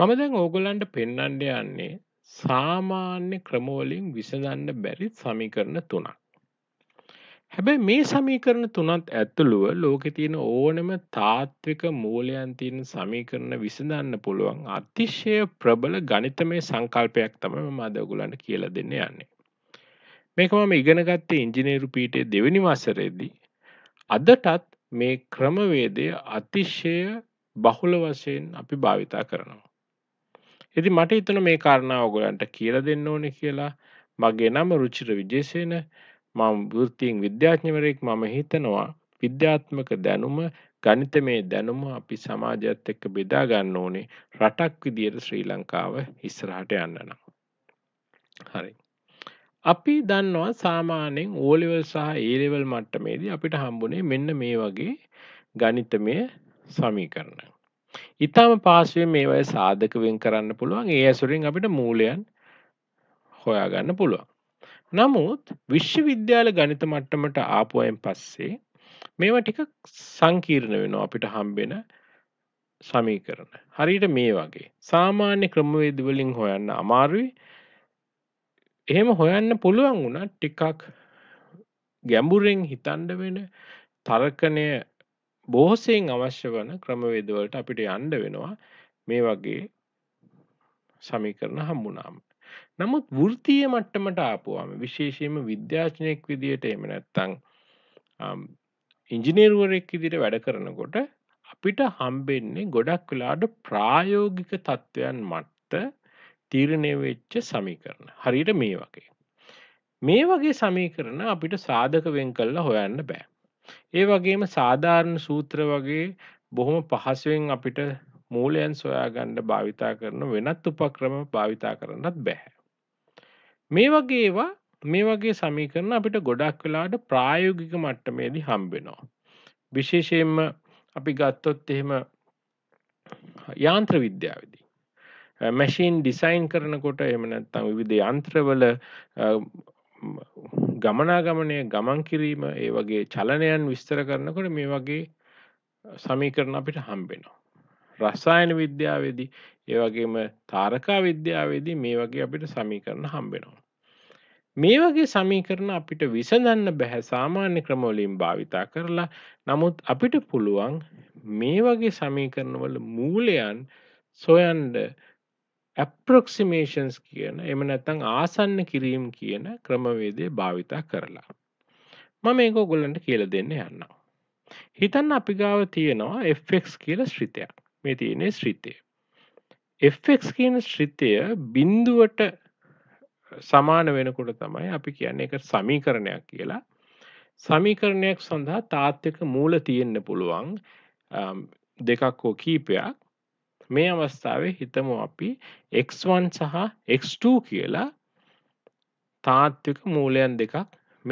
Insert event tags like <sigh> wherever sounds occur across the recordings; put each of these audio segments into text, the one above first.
මම දැන් ඕගොල්ලන්ට පෙන්නන්ඩ යන්නේ සාමාන්‍ය ක්‍රමෝලින් විසඳන්න බැරි සමීකරණ තුනක්. හැබැයි මේ සමීකරණ තුනත් ඇතුළුව ලෝකෙ තියෙන ඕනම තාත්වික මූලයන් තියෙන සමීකරණ විසඳන්න පුළුවන් අතිශය ප්‍රබල ගණිතමය සංකල්පයක් තමයි මම අද ඔයගොල්ලන්ට කියලා දෙන්න යන්නේ. මේක මම ඉගෙන ගත්තේ ඉංජිනේරු පීඨයේ දෙවෙනි වසරේදී. අදටත් මේ ක්‍රමවේදය අතිශය බහුල වශයෙන් අපි භාවිතා කරනවා. ඉති මට හිතන මේ කාරණාව ගොලන්ට කියල දෙන්න ඕනෙ කියලා මගේ නම රුචිර විජේසේන මම වෘතිීන් විද්‍යාඥවරයෙක් මම හිතනවා විද්‍යාත්මක දැනුම ගනිත මේ දැනුම අපි සමාජත් එක්ක බෙදා ගන්න ඕනේ රටක් විදියට ශ්‍රී ලංකාව ඉස්සරහට යන්න නම්. හරි. අපි දන්නවා සාමාන්‍යයෙන් ඕලෙවල් සහ ඒලෙවල් මට්ටමේදී අපිට හම්බුනේ මෙන්න මේ වගේ ගනිතමය සමීකරණ. ඉතාම පාසුවෙන් මේවය සාධක වෙන් කරන්න පුළුවන් ඒ ඇසුරින් අපිට මූලයන් හොයාගන්න පුළුවන්. නමුත් විශ්වවිද්‍යාල ගණිත මට්ටමට ආපුුවයෙන් පස්සේ මේවා ටික සංකීර්ණ වෙනවා අපිට හම්බෙන සමීකරන. හරියට මේ වගේ සාමාන්‍ය ක්‍රමවේදවලින් හොයන්න අමාරුයි එහෙම හොයන්න පුළුවන් වුණා ටිකක් ගැඹුරෙන් හිතන්ඩ වෙන තර්කණය බෝසයෙන් අවශ්‍ය වන ක්‍රමවේදවලට අපිට යන්ඩ වෙනවා මේ වගේ සමීකරණ හම්බුනාම. නමුත් වෘතිය මට්ටමට ආපුවාම විශේෂයම විද්‍යාශනයෙක් විදියට එම නැත්තං ඉංජිනේරුවරෙක් ඉදිට වැඩ කරනකොට අපිට හම්බෙන්නේ ගොඩක් වෙලාට ප්‍රායෝගික තත්ත්වයන් මට්ට තීරණය වෙච්ච සමීකරණ හරිට මේ වගේ. මේ වගේ සමීකරණ අපිට සාධක වෙන් කල්ලා හොයන්න බෑ. ඒ වගේම සාධාරණ සූත්‍ර වගේ බොහොම පහසුවෙන් අපිට මූලයන් සොයාගණ්ඩ භාවිතා කරන වෙනත් උපක්‍රම භාවිතා කරන්නත් බැහැ. මේ වගේ ඒවා මේ වගේ සමීකරන අපිට ගොඩක් වෙලාට ප්‍රායෝගික මට්ටමේදී හම්බෙනවා. විශේෂයෙන්ම අපි ගත්තොත් එහෙම යාන්ත්‍ර විද්‍යාවදී. මැශීන් ඩිසයින් කරනකොට එම නැත්තම් විවිධ යන්ත්‍රවල ගමනාගමනය ගමන් කිරීම ඒ වගේ චලනයන් විස්තර කරනකොට මේ වගේ සමීකරණ අපිට හම්බෙනවා. රස්සායන විද්‍යාවේදී ඒ වගේම තාරකා විද්‍යාවේදී මේ වගේ අපිට සමීකරණ හම්බෙනවා. මේ වගේ සමීකරණ අපිට විසඳන්න බැහැ සාමාන්‍ය ක්‍රමවලින් භාවිතා කරලා නමුත් අපිට පුළුවන් මේ වගේ සමීකරණවල මූලයන් සොයන්ඩ ඇප්‍රොක්සිමේෂන්ස් කියන එම නැතං ආසන්න කිරීම් කියන ක්‍රමවේදය භාවිතා කරලා. මම ඒක ගොල්ලන්ට කියල දෙන්න යන්නවා. හිතන්න අපි ගාව තියෙනවා Fක් කියල ශ්‍රිතයක් මේ තියනේ ශ්‍රිතය. Fක් කියන ශ්‍රිතය බින්දුවට සමාන වෙනකොට තමයි අපි කියන්නේ එක සමීකරණයක් කියලා සමීකරණයක් සඳහා තාත්්‍යක මූල තියෙන්න්න පුළුවන් දෙකක් හෝ කීපයක් මේ අවස්ථාවේ හිතමු අපි x1 සහ x2 කියලා තාත්වික මූලයන් දෙකක්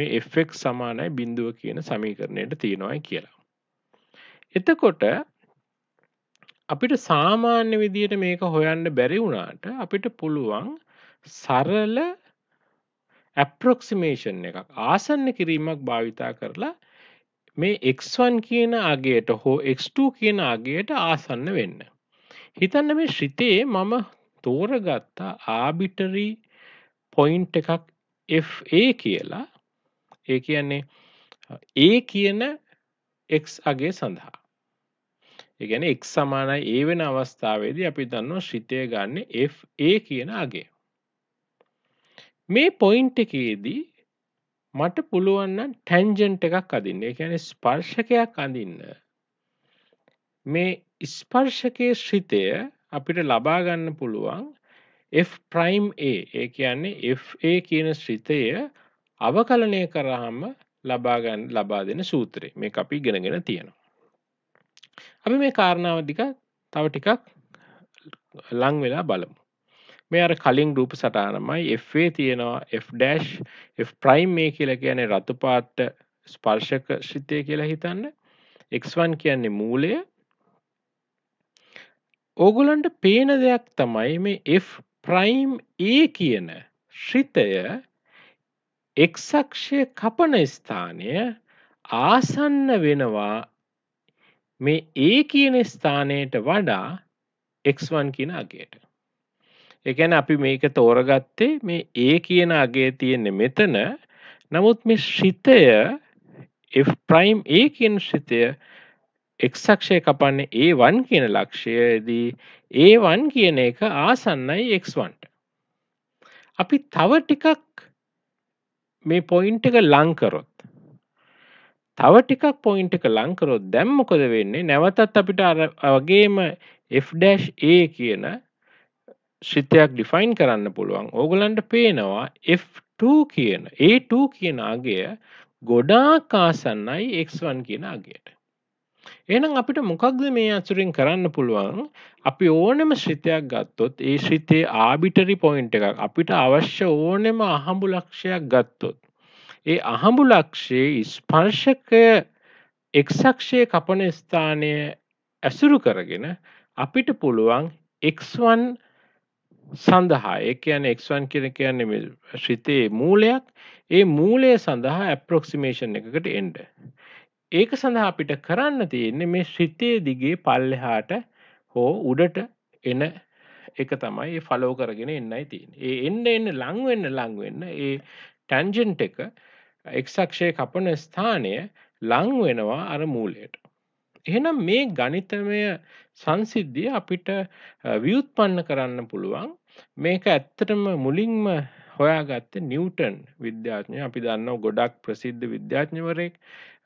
මේ fx සමානයි බිඳුව කියන සමීකරණයට තියෙනවායි කියලා. එතකොට අපිට සාමාන්‍ය විදියට මේක හොයන්න බැරි වුණාට අපිට පුළුවන් සරල ඇප්‍රොක්සිමේෂන් එකක් ආසන්න කිරීමක් භාවිතා කරලා මේ x1 කියන අගයට හෝ x2 කියන අගයට ආසන්න වෙන්න. හිතන්න මේ ශ්‍රිතේ මම තෝරගත්තා ආබිටරි පොයින්ට් එකක් FA කියලා ඒ කියන්නේ ඒ කියන එක් අගේ සඳහා එකගැන එක් සමානයි ඒ වෙන අවස්ථාවේදී අපි දන්නවා ශ්‍රිතය ගන්න Fඒ කියන අගේ මේ පොයින්ට එකේදී මට පුළුවන්න ටැන්ජන්ට එකක් අදින්න එකැන ස්පර්ශකයක් අඳන්න මේ ස්පර්ශකයේ ශ්‍රිතය අපිට ලබාගන්න පුළුවන් F ප්‍රයිම් A ඒ කියන්නේ FA කියන ශ්‍රිතය අවකලනය කරාම ලබාගන්න ලබා දෙන සූත්‍රය මේ අපි ඉගෙනගෙන තියෙනවා. අපි මේ කාරණාව දික තව ටිකක් ලං වෙලා බලමු. මේ අර කලින් රූප සටහනමයි Fේ තියෙනවා F- ප්‍රයිම් මේ කියලා කියන්නේ රතුපාට ස්පර්ශක ශ්‍රිතය කියලා හිතන්න x1 කියන්නේ මූලය ඕගොලන්ට පේන දෙයක් තමයි මේ F ප්‍රයිම් ඒ කියන ශ්‍රිතය එක්සක්ෂය කපන ස්ථානය ආසන්න වෙනවා මේ ඒ කියන ස්ථානයට වඩා එක්වන් කියන අගේට. එකැන අපි මේක තෝරගත්තේ මේ ඒ කියන අගේ තියෙන්නේ මෙතන නමුත් මේ ශ්‍රිතය ප්‍රයිම් ඒ කියන ශ්‍රිතය එක්සක්ෂය කපන්නේ ඒවන් කියන ලක්ෂයේදී ඒවන් කියන එක ආසන්නයි එක්වන්ට. අපි තව ටිකක් මේ පොයින්ට එක ලංකරොත්. තව ටිකක් පොයින්ට එක ලංකරොත් දැම්මකොද වෙන්නේ නැවතත් අපිට වගේම F'ඒ කියන ශිතයක් ඩිෆයින් කරන්න පුළුවන් ඕගලන්ට පේනවා F2 කියන A2 කියනාගේ ගොඩාකාසන්නයි X1 කියනාගේයට එහෙනම් අපිට මොකක්ද මේ අසුරින් කරන්න පුළුවන්? අපි ඕනෙම ශ්‍රිතයක් ගත්තොත් ඒ ශ්‍රිතේ ආබිටරි පොයින්ට් එකක් අපිට අවශ්‍ය ඕනෙම අහඹු ලක්ෂයක් ගත්තොත් ඒ අහඹු ලක්ෂයේ ස්පර්ශකය එක්සක්ෂයේ කපන ස්ථානය ඇසුරු කරගෙන අපිට පුළුවන් x1 සඳහා ඒ කියන්නේ x1 කියන කියන්නේ මේ ශ්‍රිතේ මූලයක් ඒ මූලය සඳහා ඇප්‍රොක්සිමේෂන් එකකට එන්න. ඒක සඳහා අපිට කරන්න තියෙන්නේ මේ සිතේ දිගේ පල්ලෙහාට හෝ උඩට එන එක තමයි ඒ ෆලෝ කරගෙන එන්නයි තියෙන. ඒ එන්න එන්න ලංවෙන්න ලංවෙන්න ඒ ටැන්ජෙන්ට් එක එක්සක්ෂය කපන ස්ථානය ලංවෙනවා අර මූලයට. එහෙනම් මේ ගණිතමය සංසිද්ධිය අපිට ව්‍යුත්පන්න කරන්න පුළුවන් මේක ඇත්තටම මුලින්ම හොයාගත්ත නිවටන් විද්‍යාඥය අපි දන්නව ගොඩක් ප්‍රසිද්ධ විද්‍යාඥවරයෙක්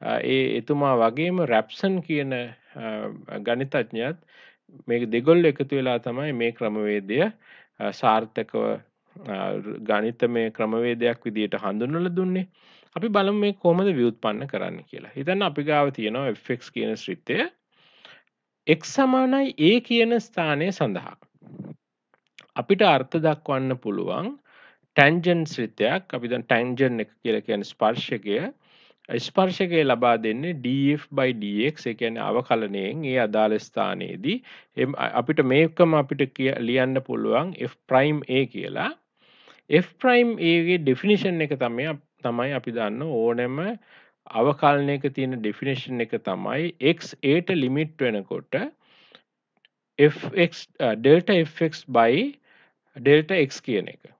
ඒ එතුමා වගේම රැප්සන් කියන ගණිතඥයත් මේ දෙගොල් එකතු වෙලා තමයි මේ ක්‍රමවේදය සාර්ථකව ගණිතමය ක්‍රමවේදයක් විදියට හඳුන්වල දුන්නේ අපි බලමු මේ කොහොමද ව්‍යුත්පන්න කරන්න කියලා. හිතන්න අපි ගාව තියෙනවා fx කියන ශ්‍රිතය x සමානයි a කියන ස්ථානය සඳහා අපිට අර්ථ දක්වන්න පුළුවන් ටැන්ජන් ශ්‍රිතයක් අපි දැන් ටැන්ජන් එක කියලා කියන්නේ ස්පර්ශකය ස්පර්ශකය ලබා දෙන්නේ df/dx ඒ කියන්නේ අවකලනයෙන් ඒ අදාළ ස්ථානයේදී අපිට මේකම අපිට ලියන්න පුළුවන් f'a කියලා f'a ගේ ඩෙෆිනිෂන් එක තමයි තමයි අපි දන්න ඕනෑම අවකලනයක තියෙන ඩෙෆිනිෂන් එක තමයි x ඒට ලිමිට් වෙනකොට fx delta fx by delta x කියන එක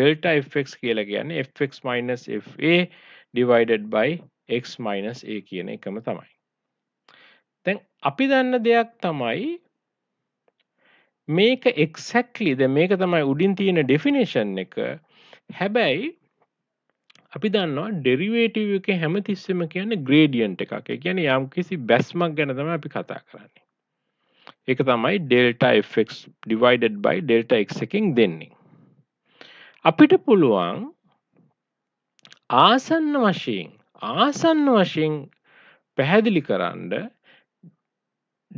delta fx කියලා කියන්නේ fx minus fa divided by x minus a කියන එකම තමයි. දැන් අපි දන්න දෙයක් තමයි මේක එක්සැක්ලිද මේක තමයි උඩින් තියෙන ඩෙෆිනේෂන් එක හැබැයි අපි දන්නවා ඩෙරිවේටව එක හැම තිස්සම කියන්න ග්‍රේඩියන්ට එකක් කියන යම් කිසි බැස්මක් ගැන තම අපි කතා කරන්නේ ඒක තමයි ඩෙල්ටෆක් ඩිවයිඩඩ් බයි ඩෙල්ටක් එකින් දෙන්නේ අපිට පුළුවන් ආසන්න වශයෙන් ආසන්න වශයෙන් පැහැදිලි කරන්න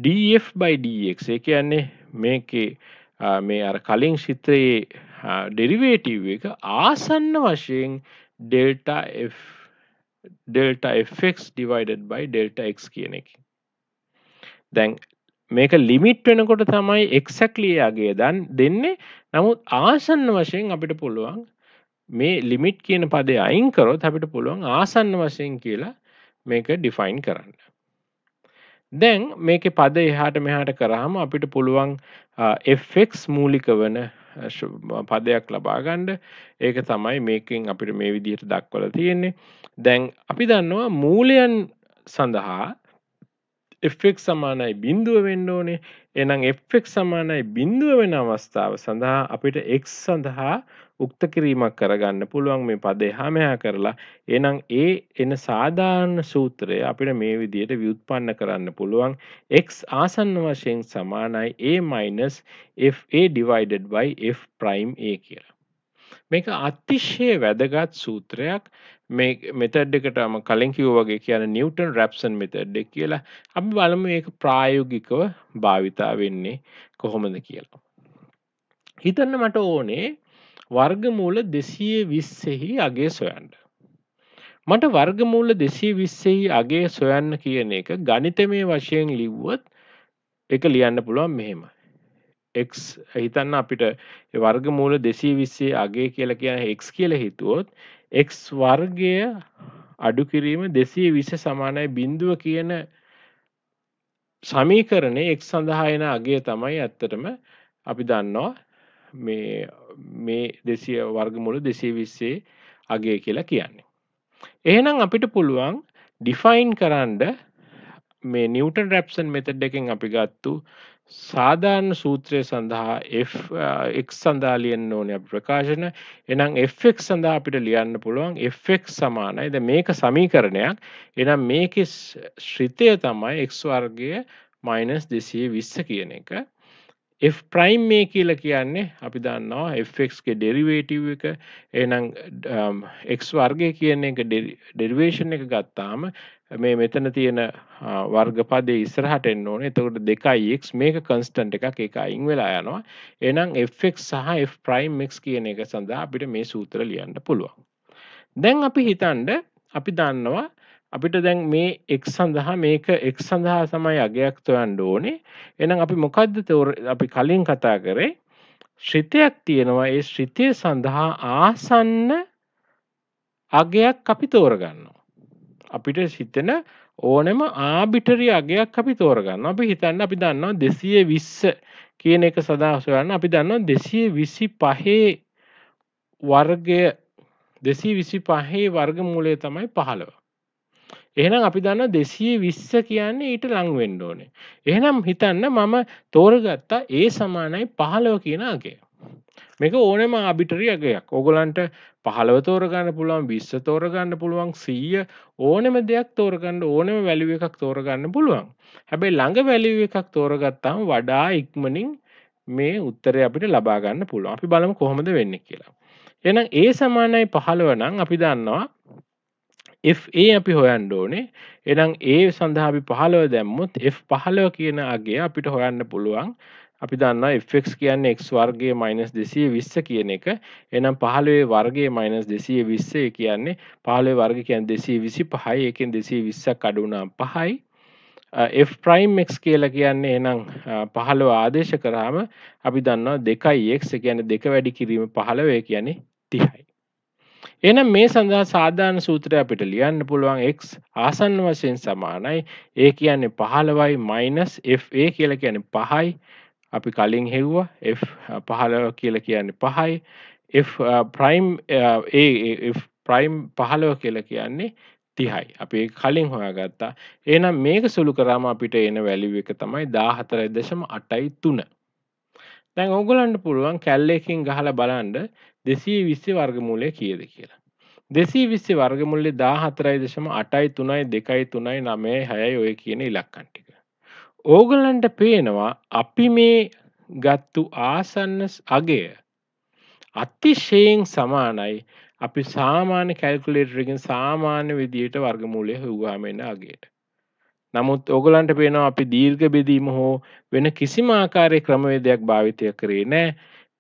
DFDX එක යන්නේ මේකේ මේ අර කලින් චිත්‍රයේ ඩෙරිවේටීව එක ආසන්න වශයෙන් delta delta Fx divided by delta එක් කියන එක දැන් මේක ලිමිට් වෙනකොට තමයි එක්සැක්ලියගේ දන් දෙන්නේ නමුත් ආසන්න වශයෙන් අපිට පුළුවන් මේ ලිමිට් කියන පදේ අයින් කරොත් අපිට පුළුවන් ආසන්න වශයෙන් කියලා මේක ඩිෆයින් කරන්න. දැන් මේක පද එහාට මෙහාට කරාම අපිට පුළුවන් Fx මූලික වන පදයක් ලබාගණ්ඩ ඒක තමයි මේකින් අපිට මේ විදිහට දක්වල තියෙන්නේ දැන් අපි දන්නවා මූලයන් සඳහා Fක් සමානයි බිින්දුව වෙන්න ඕනේ එනම් Fක් සමානයි බිින්දුව වෙන අවස්ථාව සඳහා අපිට එක් සඳහා උක්ත කිරීමක් කරගන්න පුළුවන් මේ පදේ හැමහා කරලා එහෙනම් ඒ එන සාධාරණ සූත්‍රය අපිට මේ විදිහට ව්‍යුත්පන්න කරන්න පුළුවන් x ආසන්න වශයෙන් සමානයි a fa divided by f prime a කියලා මේක අතිශය වැදගත් සූත්‍රයක් මේ මෙතඩ් එකටම කලින් කිව්ව වගේ කියන නිව්ටන් රැප්සන් මෙතඩ් එක කියලා අපි බලමු මේක ප්‍රායෝගිකව භාවිතා වෙන්නේ කොහොමද කියලා. හිතන්න මට ඕනේ වර්ගමූල දෙසයේ විස්සෙහි අගේ සොයන්ට. මට වර්ගමූල දෙසී විස්සෙහි අගේ සොයන්න කියන එක ගනිත මේ වශයෙන් ලිව්වොත් එක ලියන්න පුළුවන් මෙහෙම. එක් හිතන්න අපිට වර්ගමූල දෙසී විස්සේ අගේ කියලා කියන එක් කියල හිතුවොත් එක් වර්ගය අඩුකිරීම දෙසී විස සමානයි බිඳුව කියන සමීකරණය එක් සඳහායන අගේ තමයි ඇත්තටම අපි දන්නවා මේ මේ දෙසිය වර්ගමුළු දෙසේ විස්සේ අගේ කියලා කියන්නේ. එහෙනම් අපිට පුළුවන් ඩිෆයින් කරන්ඩ මේ නිියවටන් රැප්සන් මෙතඩ් එකෙන් අපි ගත්තු සාධාරණ සූත්‍රය සඳහා එක් uh, සඳාලියෙන් ඕන ප්‍රකාශන එනම් එක් සඳහා අපිට ලියන්න පුළුවන් එක් සමානයි ද මේක සමීකරණයක් එනම් මේක ශ්‍රිතය තමයි එක් වර්ගය මයිනස් දෙසයේ විස්ස කියන එක F ප්‍රයිම් මේ කියලා කියන්නේ අපි දන්නවා Fxගේ ඩෙරිවේටිව් එක එහෙනම් um, x වර්ගය කියන එක ඩෙරිවේෂන් එක ගත්තාම මේ මෙතන තියෙන uh, වර්ගපදේ ඉස්සරහට එන්න ඕනේ. එතකොට 2x මේක කන්ස්ටන්ට් එකක් ඒක අයින් වෙලා යනවා. එහෙනම් fx සහ f'(x) කියන එක සඳහා අපිට මේ සූත්‍ර ලියන්න පුළුවන්. දැන් අපි හිතන්න අපි දන්නවා අපිට දැන් මේ එක් සඳහා මේක එක් සඳහා සමයි අගයක් තොයන්න ඕනේ එනම් අපි මොකක්ද අපි කලින් කතා කරේ ශ්‍රිතයක් තියෙනවා ඒ ශ්‍රිතය සඳහා ආසන්න අගයක් අපි තෝරගන්නවා. අපිට සිතෙන ඕනෙම ආබිටරි අගයක් අපි තෝරගන්න අපි හිතන්න අපි දන්නවා දෙසිය විස්ස කියන එක සදාහසොයන්න අපි දන්නවා දෙසිය විසි පහේ වර්ගය දෙසී විසි පහේ වර්ග මූලය තමයි පහළව එහෙනම් අපි දන්න දෙසයේ විස්ස කියන්නේ ඊට ලංවෙන්න ඕනේ. එහෙනම් හිතන්න මම තෝරගත්තා ඒ සමානයි පහළව කියන අගේ. මේක ඕනෙම ආබිටරි අගයක්. ඕගොල්ලන්ට 15 තෝරගන්න පුළුවන්, 20 තෝරගන්න පුළුවන්, 100 ඕනෙම දෙයක් තෝරගන්න ඕනෙම වැලියු එකක් තෝරගන්න පුළුවන්. හැබැයි ළඟ වැලියු එකක් තෝරගත්තාම වඩා ඉක්මනින් මේ උත්තරය අපිට ලබා ගන්න පුළුවන්. අපි බලමු කොහොමද වෙන්නේ කියලා. එහෙනම් A සමානයි 15 නම් අපි දන්නවා Fඒ අපි හොයන්න ඕනේ එනම් ඒ සඳහාපි පහලව දැම්මුත් F පහලව කියන අගේ අපිට හොයන්න පුළුවන් අපි දන්න Fක් කියන්න එක් වර්ගේ මයිනස් දෙසය විස්ස කියන එක එනම් පහළුවේ වර්ගේ මයිනස් දෙසය විස්සේ කියන්නේ පහළුවේ වර්ග කියන් දෙසී විසි පහයි එකෙන් දෙසී විස්සක් අඩුනා පහයි F ප්‍රයිම් එක් කියලා කියන්නේ එනම් පහළව ආදේශ කරාම අපි දන්නවා දෙකයි එක් කියන්නේ දෙක වැඩි කිරීම පහළවේ කියන්නේ තිහයි එනම් මේ සඳහා සාධාන සූත්‍රය අපිට ලියන්න පුළුවන් x ආසන්න වශයෙන් සමානයි ඒ කියන්නේ පහළවයි මයිනස් FA කියලා කියන්නේ පහයි අපි කලින් හෙව්වා F පහළව කියලා කියන්නේ පහයි F ප්‍රයිම් ප්‍රයිම් පහළව කියලා කියන්නේ තිහයි අපි කලින් හොයාගත්තා එනම් මේක සුළු කරාම අපිට එන වැලිව එක තමයි දාහතර දශම අටයි තුන දැන් ඕගලන්ට පුළුවන් කැල්ලෙකින් ගහලා බලන්ඩ දෙසී විස්සි වර්ගමූලය කියද කියලා. දෙසී විස්සි වර්ගමුල්ලි දා හතරයි දශම අටයි තුනයි දෙකයි තුනයි නමේ හැයි ඔය කියන ඉලක්කන්ටික. ඕගලන්ට පේනවා අපි මේ ගත්තු ආසන්නස් අගය අතිශයෙන් සමානයි අපි සාමාන්‍ය කැල්කුලේටරකින් සාමාන්‍ය විදියට වර්ගමූලය හුවාමෙන අගේට. නමුත් ඔගලන්ට පේනවා අපි දීර්ඝ බෙදීම හෝ වෙන කිසිම ආකාරය ක්‍රමවේදයක් භාවිතය කරේ නෑ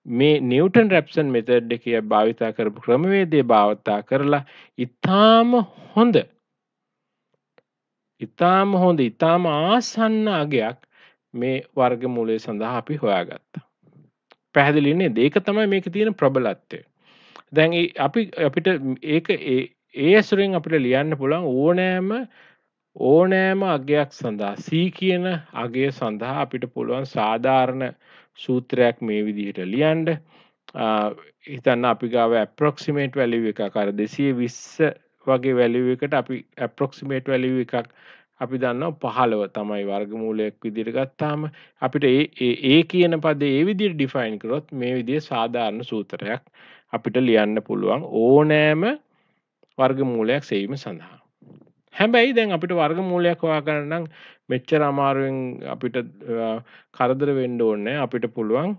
මේ නිවටන් රැප්සන් මෙතඩ් එක භාවිතා කරපු ක්‍රමවේදය භාවතා කරලා ඉතාම හොඳ ඉතාම හොඳ ඉතාම ආසන්න අගයක් මේ වර්ග මූලය සඳහා අපි හොයාගත්තා. පැහැදිලින්නේ දේක තමයි මේක තියෙන ප්‍රබලත්වය. දැන් අපි අපිට ඒක ඒ ඇසුරෙන් අපිට ලියන්න පුළන් ඕනෑම ඕනෑම අගයක් සඳහා සී කියන අගේ සඳහා අපිට පුළුවන් සාධාරණ සූත්‍රයක් මේ විදිහට ලියන්ඩ හිතන්න අපි ගාව ඇප්‍රොක්සිමේට් වැලිව එක කර දෙසිය විස්ස වගේ වැලිව එකට අපි ඇප්‍රොක්සිමේට් වැලිව එකක් අපි දන්න පහළව තමයි වර්ගමූලයක් විදිර ගත්තාම අපිට ඒ කියන පද ඒ විදිරි ඩිෆයින් කරොත් මේ විදිය සාධාරණ සූතරයක් අපිට ලියන්න පුළුවන් ඕනෑම වර්ගමූලයක් සෙවීම සඳහා හැබැයි දැන් අපිට වර්ගමූලයක් හොයා කරනම් මෙච්චර අමාරුවෙන් අපිට කරදර වෙන්ඩ ඕන්න අපිට පුළුවන්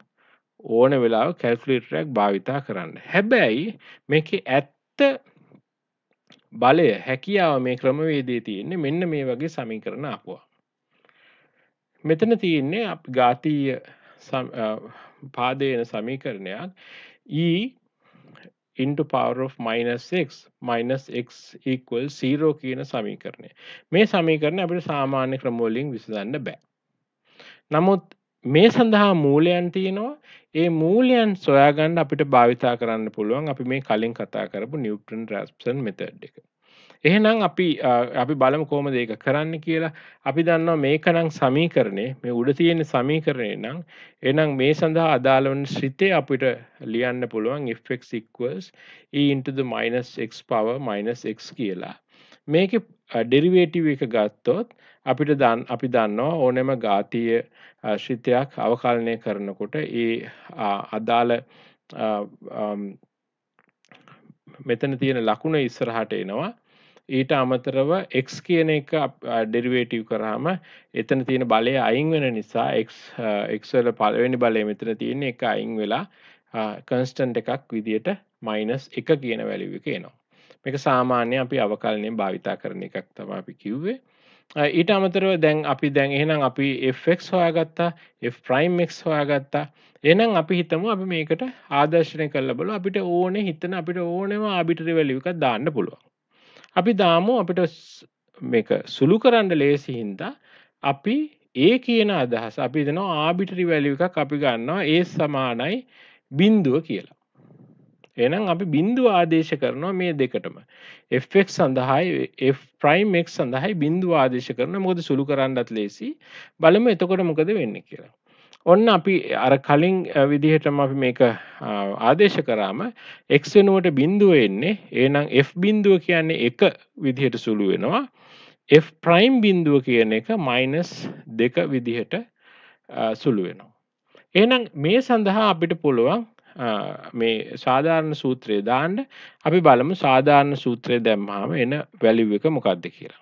ඕන වෙලාව කැල්කුලේටරයක් භාවිතා කරන්න හැබැයි මේක ඇත්ත බලය හැකියාව මේ ක්‍රමවේදේ තියෙන්නේ මෙන්න මේ වගේ සමීකරණ අපවා මෙතන තියෙන්නේ අප ගාතීය පාදයන සමීකරණයක් ඊ into power of minus x minus x equal 0 කියන සමීකරණය. මේ සමීකරණ අපිට සාමාන්‍ය ක්‍රමවලින් විසඳන්න බෑ. නමුත් මේ සඳහා මූලයන් තියෙනවා. ඒ මූලයන් සොයාගන්න අපිට භාවිතා කරන්න පුළුවන් අපි මේ කලින් කතා කරපු Newton Raphson method එක. එහෙනම් අපි අපි බලමු කොහොමද ඒක කරන්න කියලා. අපි දන්නවා මේකනම් සමීකරණය මේ උඩ තියෙන සමීකරණය නම් එහෙනම් මේ සඳහා අදාළ වන ශ්‍රිතේ අපිට ලියන්න පුළුවන් fx equals e into the minus x power minus x කියලා. මේකේ ඩෙරිවේටිව් එක ගත්තොත් අපිට දන් අපි දන්නවා ඕනෑම ඝාතීය ශ්‍රිතයක් අවකලනය කරනකොට ඒ අදාළ මෙතන තියෙන ලකුණ ඉස්සරහට එනවා ඊට අමතරව x කියන එක ඩෙරිවේටව් කරාම එතන තියෙන බලය අයින් වෙන නිසා එක්වල පලවෙනි බලය මෙතන තියෙන එක අයින් වෙලා කන්ස්ටන්ට එකක් විදියට මයිනස් එක කියන වැලිව කියනවා මේක සාමාන්‍ය අපි අවකලනය භාවිතා කරන එකක් තම අපි කිව්වේ ඊට අමතරව දැන් අපි දැන් එහෙනම් අපි Fක් හොයාගත්තා F ප්‍රයිම්ක් හොයාගත්තා එනම් අපි හිතම අපි මේකට ආදර්ශනය කල්ල බල අපිට ඕනෙ හිතන අපිට ඕනෙම ආබිටරි වැලිවිකක් දාන්න පුළුවන් අපි දාමු අපිට මේක සුළු කරන්න ලේසි හින්දා අපි ඒ කියන අදහස අපි දෙනවා ආබිටරි වැලියු එකක් අපි ගන්නවා ඒ සමානයි බිඳුව කියලා. එහෙනම් අපි බිඳුව ආදේශ කරනවා මේ දෙකටම. fx සඳහායි f prime x සඳහායි බිඳුව ආදේශ කරනවා. මොකද සුළු කරන්නත් ලේසි. බලමු එතකොට මොකද වෙන්නේ කියලා. ඔන්න අපි අර කලින් විදිහටම අපි මේක ආදේශ කරාම x වෙනුවට බිඳුව එන්නේ එහෙනම් f බිඳුව කියන්නේ 1 විදිහට සුළු වෙනවා f prime බිඳුව කියන එක -2 විදිහට සුළු වෙනවා එහෙනම් මේ සඳහා අපිට පුළුවන් මේ සාධාරණ සූත්‍රය දාන්න අපි බලමු සාධාරණ සූත්‍රය දැම්මහම එන වැලිව් එක මොකක්ද කියලා.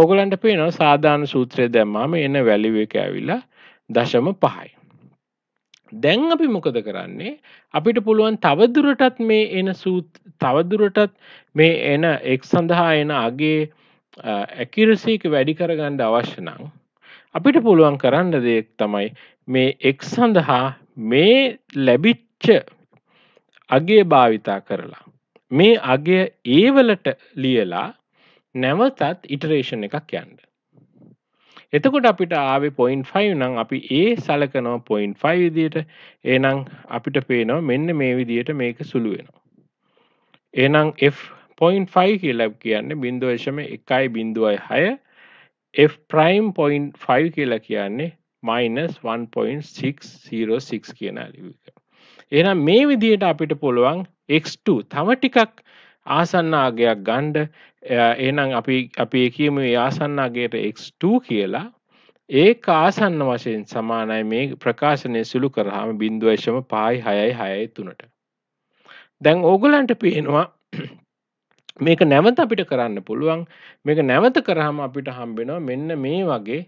ඕගලන්ට පේනවා සාධාරණ සූත්‍රය දැම්මහම එන වැලිව් එක ඇවිල්ලා 0.5 දශම පහයි. දැන් අපි මොකද කරන්නේ අපිට පුළුවන් තවදුරටත් මේ එන සූත් තවදුරටත් මේ එන එක් සඳහා එන අගේ ඇකිරසීක වැඩි කරගන්න අවශ්‍ය නං අපිට පුළුවන් කරන්න දෙයක් තමයි මේ එක් සඳහා මේ ලැබිච්ච අගේ භාවිතා කරලා මේ අගේ ඒවලට ලියලා නැවතත් ඉටරේෂන් එකක් යන්ඩ එතකොට අපිට ආව පොයින් 5 නම් අපි ඒ සලකනවා පොයින් 5 විදියට එහෙනම් අපිට පේනවා මෙන්න මේ විදියට මේක සුළු වෙනවා එහෙනම් f 0.5 කියලා කියන්නේ 0.1.6 f prime 0.5 කියලා කියන්නේ -1.606 කියන ලියුක එහෙනම් මේ විදියට අපිට පුළුවන් x2 තව ටිකක් ආසන්න ආගයක් ගන්න එනම් අපි අපි කියම ආසන්නාගේට x2 කියලා ඒ ආසන්න වශයෙන් සමානයි මේ ප්‍රකාශනය සුළු කරහම බින්දුවශම පායි හයයි හයයි තුනට. දැන් ඕගලන්ට පේනවා <clears throat> මේක නැවත අපිට කරන්න පුළුවන් මේක නැවත කරහම අපිට හම්බෙනවා මෙන්න මේ වගේ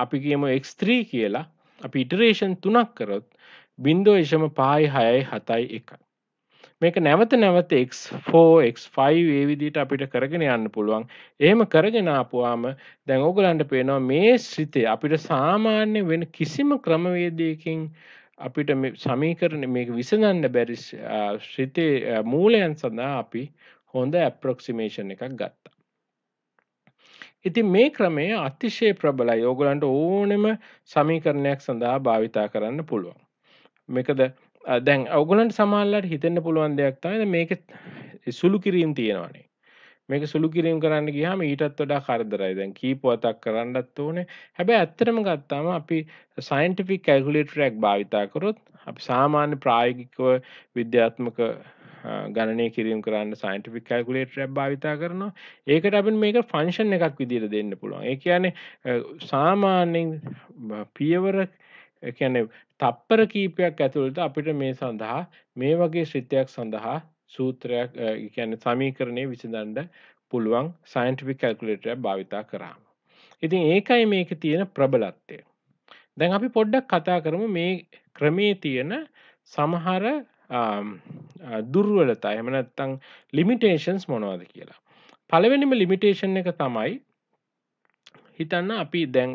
අපි කියම x3 කියලා අපි ඉටරේෂන් තුනක් කරොත් බින්දෝේෂම පායි හයයි හතයි එකයි. මේක නැවත නැවත x4x5 ඒ විදිහට අපිට කරගෙන යන්න පුළුවන්. එහෙම කරගෙන ආපුවාම දැන් ඕගලන්ට පේනවා මේ ශ්‍රිතේ අපිට සාමාන්‍ය වෙන කිසිම ක්‍රමවේදයකින් අපිට සමීකරණ මේක විසඳන්න බැරි ශ්‍රිතේ මූලයන් සඳහා අපි හොඳ ඇප්‍රොක්සිමේෂන් එකක් ගත්තා. ඉතින් මේ ක්‍රමය අතිශය ප්‍රබලයි. ඕගලන්ට ඕනෙම සමීකරණයක් සඳහා භාවිතා කරන්න පුළුවන්. මේකද දැන් අවගලන්ට සමල්ලට හිතෙන්න්න පුළුවන් දෙයක් තමයි මේක සුළු කිරීම් තියෙනවානේ මේක සුළු කිරීම් කරන්න ගියාම ඊටත් වඩා කරදරයි දැන් කීපුවතක් කරන්නත් ඕනේ හැබැයි ඇත්තටම ගත්තාම අපි සයින්ටිෆික් කැල්කුලේටරයක් භාවිතා කරොත් අපි සාමාන්‍ය ප්‍රායගිකව විද්‍යාත්මක ගණනය කිරීම් කරන්න සයින්ටිෆික් කල්කුලේට රැබ් භාවිතා කරනවා ඒකට අපින් මේක ෆංශන් එකක් විදිර දෙන්න පුළුවන් ඒ කියන්නේ සාමාන්‍යෙන් පියවර එකැන තප්පර කීපයක් ඇතුළට අපිට මේ සඳහා මේ වගේ ශ්‍රිතයක් සඳහා සූත්‍රයක් ගැන සමීකරණය විසඳන්ඩ පුළුවන් සයින්ටිපි කැල්කුලේටරය භාවිතා කරාම. ඉතින් ඒකයි මේක තියෙන ප්‍රබලත්වය. දැන් අපි පොඩ්ඩක් කතා කරම මේ ක්‍රමේ තියෙන සමහර දුර්වලතා එමනත්තං ලිමිටේෂන්ස් මොනවාද කියලා. පළවෙනිම ලිමිටේෂන් එක තමයි හිතන්න අපි දැන්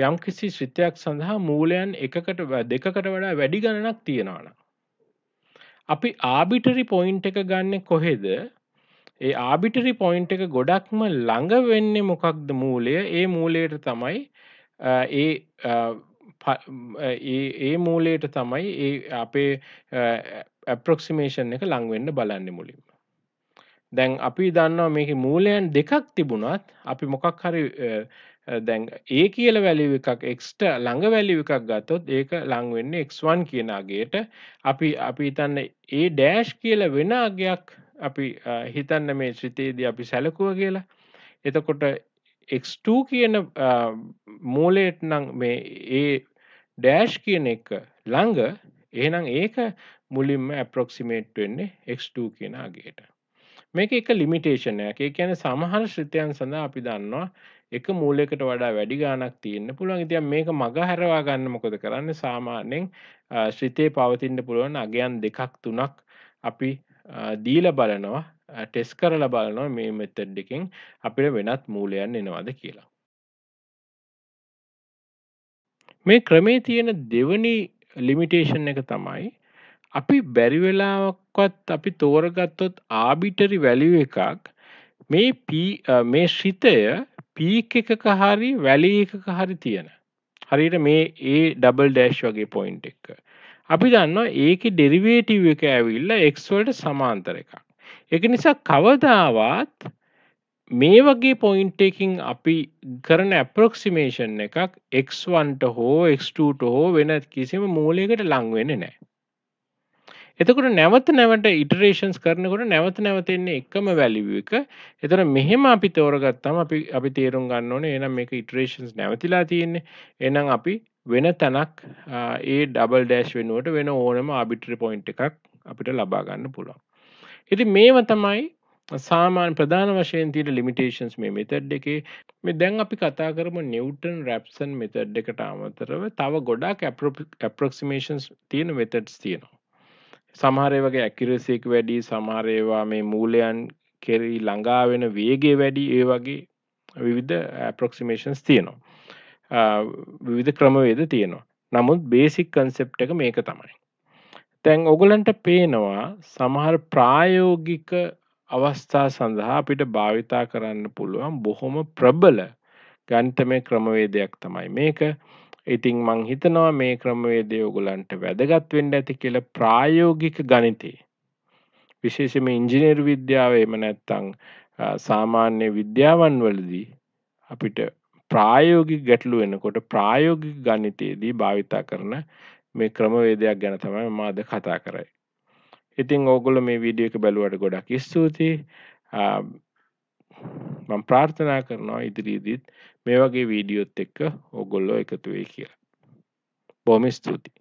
යම් කිසි ශ්‍රිතයක් සඳහා මූලයන් එකකට දෙකකට වඩා වැඩි ගණනක් තියෙනවාන. අපි ආබිටරි පොයින්ට් එක ගන්න කොහෙද ඒ ආබිටරි පොයින්ට් එක ගොඩක්ම ළඟ වෙන්නේ මොකක්ද මූලය ඒ මූලයට තමයි ඒ ඒ මූලයට තමයි ඒ අපේ ඇප්‍රොක්සිමේෂන් එක ලංවෙන්න බලන්න මුලින් දැන් අපි දන්නවා මේක මූලයන් දෙකක් තිබුණත් අපි මොකක් හරි දැන් ඒ කියල වැලිව එකක් එක්ට ළඟ වැලිව එකක් ගත්තොත් ඒක ලංවෙන්නේ එක්වන් කියනාගේට අපි අපි හිතන්න ඒ ඩෑෂ් කියල වෙන අගයක් අපි හිතන්න මේ ශ්‍රිතයේදී අපි සැලකුව කියලා එතකොට එක්ට කියන මූලේට නං මේ ඒ ඩෑෂ් කියන එක ළඟ එහනම් ඒක මුලින්ම ඇප්‍රොක්සිමේට් වෙන්නේ එක්ට කියනාගේට මේක එක ලිමිටේෂනයක් ඒ කියන සමහර ශ්‍රතයන් සඳහා අපි දන්නවා එක මූලෙකට වඩා වැඩි ගානක් තියෙන්න්න පුළුවන් ඉතින් මේක මග හැරවා ගන්න මොකොද කරන්න සාමාන්‍යෙන් ශ්‍රිතය පවතින්න පුළුවන් අගයන් දෙකක් තුනක් අපි දීල බලනවා ටෙස් කරල බලනවා මේ මෙතඩ්ඩකින් අපිට වෙනත් මූලයන් එනවාද කියලා මේ ක්‍රමේ තියෙන දෙවනි ලිමිටේෂන් එක තමයි අපි බැරිවෙලාවක්වත් අපි තෝරගත්තොත් ආබිටරි වැලිව එකක් මේ මේ ශිතය පීක එකක හරි වැලි එකක හරි තියෙන හරිට මේ ඒ ඩබල් ඩෑශ් වගේ පොයින්් එක අපි දන්න ඒක ඩෙරිවේටව එක ඇවිල්ල එක්වල්ට සමාන්තර එකක් එක නිසා කවදාවත් මේ වගේ පොයින්ටකින් අපි කරන ඇප්‍රොක්සිමේෂන් එකක් එක්වන්ට හෝ එක්ටට හෝ වෙන කිසිම මූලයකට ලංවෙන නෑ එතකොට නැවත නැවට ඉටරේෂන්ස් කරනකොට නැවත නැවතෙන්නේ එකම වැලිව් එක. එතකොට මෙහෙම අපි තෝරගත්තාම අපි අපි තේරුම් ගන්න ඕනේ එහෙනම් මේක ඉටරේෂන්ස් නැවතිලා තියෙන්නේ. එහෙනම් අපි වෙන තැනක් ඒ ඩබල් ඩෑෂ් වෙනුවට වෙන ඕනම ආබිටරි පොයින්ට් එකක් අපිට ලබා ගන්න පුළුවන්. ඉතින් මේව තමයි සාමාන්‍ය ප්‍රධාන වශයෙන් තියෙන limitations මේ method එකේ මේ දැන් අපි කතා කරමු Newton Raphson method එකට අමතරව තව ගොඩක් approximations තියෙන methods තියෙනවා. සමහරය වගේ ඇකිරසෙක් වැඩි සමාරයවා මේ මූලයන් කෙරී ළඟාවෙන වේගේ වැඩි ඒ වගේ විවිධ ඇප්‍රොක්සිමේෂන්ස් තියෙනවා විවිධ ක්‍රමවේද තියෙනවා නමුත් බේසික් කන්සෙප් එක මේක තමයි තැන් ඔගලන්ට පේනවා සමහර ප්‍රායෝගික අවස්ථා සඳහා අපිට භාවිතා කරන්න පුළුවන් බොහොම ප්‍රබල ගන්තමය ක්‍රමවේදයක් තමයි මේක ඉතින් මං හිතනවා මේ ක්‍රමවේදය ඔගලන්ට වැදගත් වෙන්න ඇති කියලා ප්‍රායෝගික ගණිතේ විශේෂම ඉංජිනේර් විද්‍යාව එම නැත්තං සාමාන්‍ය විද්‍යාවන් වලදී අපිට ප්‍රායෝගික ගැටලු වෙනකොට ප්‍රායෝගික ගණිතයේදී භාවිතා කරන මේ ක්‍රමවේදයක් ගැන තමයි මම අද කතා කරන්නේ. ඉතින් ඕගොල්ලෝ මේ වීඩියෝ එක බැලුවට ගොඩක් ස්තුතියි. මම ප්‍රාර්ථනා කරනවා ඉදිරියේදීත් මේ වගේ වීඩියොත් එක්ක ඕගොල්ලෝ එකතු වෙයි කියලා. බොහොම ස්තුතියි.